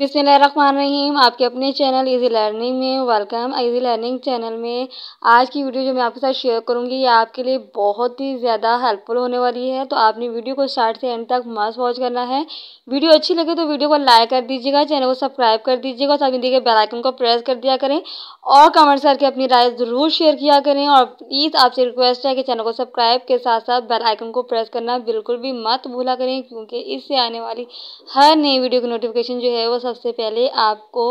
बिसमीम आपके अपने चैनल इजी लर्निंग में वेलकम इजी लर्निंग चैनल में आज की वीडियो जो मैं आपके साथ शेयर करूंगी ये आपके लिए बहुत ही ज़्यादा हेल्पफुल होने वाली है तो आपने वीडियो को स्टार्ट से एंड तक मस्त वॉच करना है वीडियो अच्छी लगे तो वीडियो को लाइक कर दीजिएगा चैनल को सब्सक्राइब कर दीजिएगा साथ में देखिए बेलाइकन को प्रेस कर दिया करें और कमेंट्स करके अपनी राय ज़रूर शेयर किया करें और प्लीज़ आपसे रिक्वेस्ट है कि चैनल को सब्सक्राइब के साथ साथ बेलाइकन को प्रेस करना बिल्कुल भी मत भूला करें क्योंकि इससे आने वाली हर नई वीडियो की नोटिफिकेशन जो है वो सब सबसे पहले आपको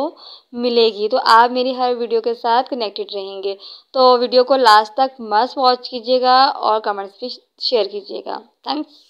मिलेगी तो आप मेरी हर वीडियो के साथ कनेक्टेड रहेंगे तो वीडियो को लास्ट तक मस्त वॉच कीजिएगा और कमेंट्स भी शेयर कीजिएगा थैंक्स